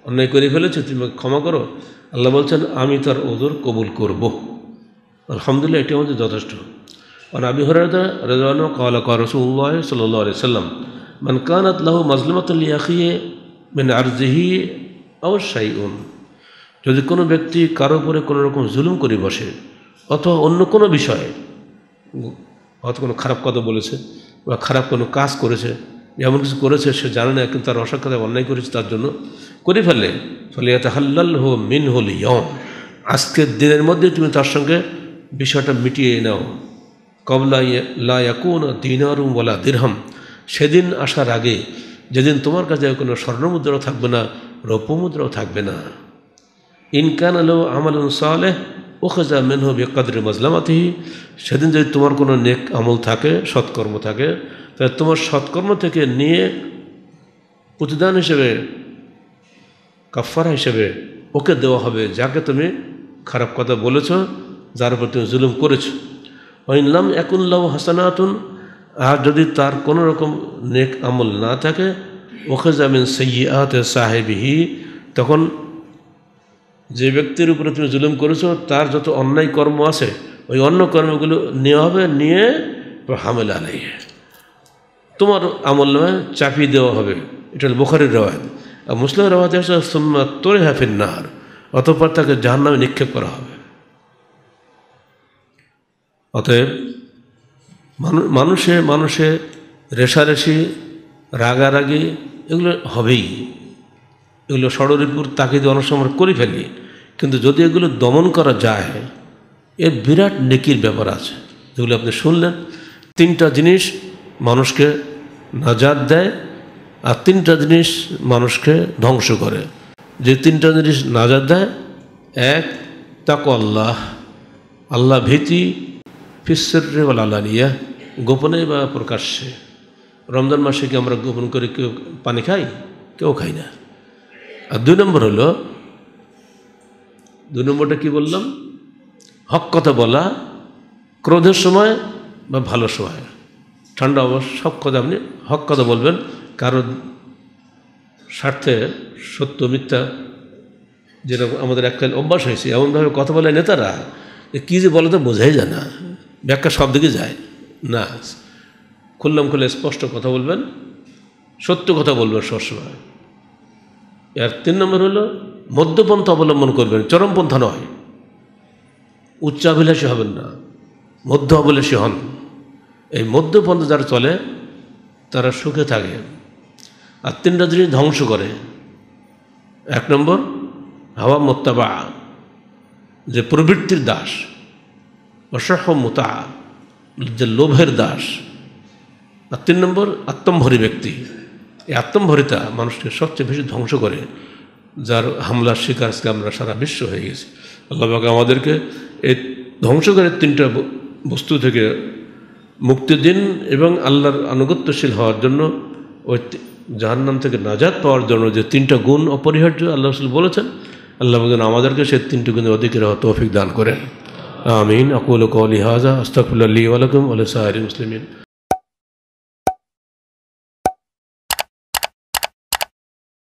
অন্যায় করে ফেলেছো তুমি ক্ষমা করো আল্লাহ বলছেন আমি তার ওজোর কবুল করব আলহামদুলিল্লাহ এটি আমাদের যথেষ্ট আর আবি হরাদা রাজান কালা রসুল্লাহ সাল্লাহ আলি সাল্লাম মান কান আতলাহ মাজলুমাতুল্লিয়াখিয়ে মেন জিহি অবশ্যই যদি কোনো ব্যক্তি কারো উপরে কোনো রকম জুলুম করে বসে অথবা অন্য কোনো বিষয়ে হয়তো কোনো খারাপ কথা বলেছে বা খারাপ কোনো কাজ করেছে এমন কিছু করেছে সে জানে না কিন্তু তার অসাক্ষাতে অন্যায় করেছে তার জন্য করে ফেলে ফলে এত হাল্লাল হো মিন হল ইয়ম আজকের দিনের মধ্যে তুমি তার সঙ্গে বিষয়টা মিটিয়ে নাও কবলা লা ইয়াকুন দিনারুম বলা দিরহাম সেদিন আসার আগে যেদিন তোমার কাছে কোনো স্বর্ণমুদ্রাও থাকবে না রৌপ্যমুদ্রাও থাকবে না ইনকান আলো আমল সালেহ মেন হবে বেকাদের মাজলামাতিহি সেদিন যদি তোমার কোনো নেক আমল থাকে সৎকর্ম থাকে তাহলে তোমার সৎকর্ম থেকে নিয়ে প্রতিদান হিসেবে কাফারা হিসেবে ওকে দেওয়া হবে যাকে তুমি খারাপ কথা বলেছ যার উপর তুমি জুলুম করেছ ইনলাম একুল্লাহ হাসানাতুন আর যদি তার কোনো রকম নেক আমল না থাকে ওখেজামিন সৈয়াত সাহেবিহি তখন যে ব্যক্তির উপরে তুমি জুলুম করেছো তার যত অন্যায় কর্ম আছে ওই অন্য কর্মগুলো নেওয়া হবে নিয়ে হামেলা নেই তোমার আমল নামে চাপিয়ে দেওয়া হবে এটা হল বোখারের রেওয়াজ আর মুসলিম রেওয়াজে আছে সুম্মা তোরে হাফিন নাহার অতপর তাকে জাহার নামে নিক্ষেপ করা হবে অতএব মানুষে মানুষে রেশারেশি রাগারাগি এগুলো হবেই এগুলো সড়রের তাকে তাকিদ অনুসরণ করে ফেলি কিন্তু যদি এগুলো দমন করা যায় এর বিরাট নেকির ব্যাপার আছে যেগুলো আপনি শুনলেন তিনটা জিনিস মানুষকে নাজাদ দেয় আর তিনটা জিনিস মানুষকে ধ্বংস করে যে তিনটা জিনিস নাজাদ দেয় এক তাক আল্লাহ আল্লাহ ভীতি ফিসরে বল আল্লাহ গোপনে বা প্রকাশ্যে রমজান মাসে কি আমরা গোপন করে কেউ পানি খাই কেউ খাই না আর দুই নম্বর হলো দু নম্বরটা কি বললাম হক কথা বলা ক্রোধের সময় বা ভালো সময় ঠান্ডা অবশ্য সব কথা আপনি হক কথা বলবেন কারণ স্বার্থে সত্য মিথ্যা যেরকম আমাদের এককাল অভ্যাস হয়েছে এমনভাবে কথা বলে নেতারা কী যে বলে তো বোঝাই যায় না ব্যাখ্যা সব দিকে যায় না খুললাম খুলে স্পষ্ট কথা বলবেন সত্য কথা বলবেন সবসময় আর তিন নম্বর হলো মধ্যপন্থ অবলম্বন করবেন চরমপন্থা নয় উচ্চাভিলাষী হবেন না মধ্য অবলাষী হন এই মধ্যপন্থ যারা চলে তারা সুখে থাকে আর তিনটা জিনিস ধ্বংস করে এক নম্বর হাওয়া মোত্তাবা যে প্রবৃত্তির দাস অসহ মোতা যে লোভের দাস আর তিন নম্বর আত্মম্ভরী ব্যক্তি এই আত্মম্ভরিতা মানুষকে সবচেয়ে বেশি ধ্বংস করে যার হামলার শিকার আজকে আমরা সারা বিশ্ব হয়ে গেছি আল্লাহবাকে আমাদেরকে এই ধ্বংসকারীর তিনটা বস্তু থেকে মুক্তি দিন এবং আল্লাহর আনুগত্যশীল হওয়ার জন্য ওই নাম থেকে নাজাদ পাওয়ার জন্য যে তিনটা গুণ অপরিহার্য আল্লাহ রসুল বলেছেন আল্লাহ যেন আমাদেরকে সে তিনটি গুণের অধিকের তৌফিক দান করেন আমিন আকুল কৌলি হাজা আস্তাকুল্লা আলী আলকুম আলসাহ মুসলিমিন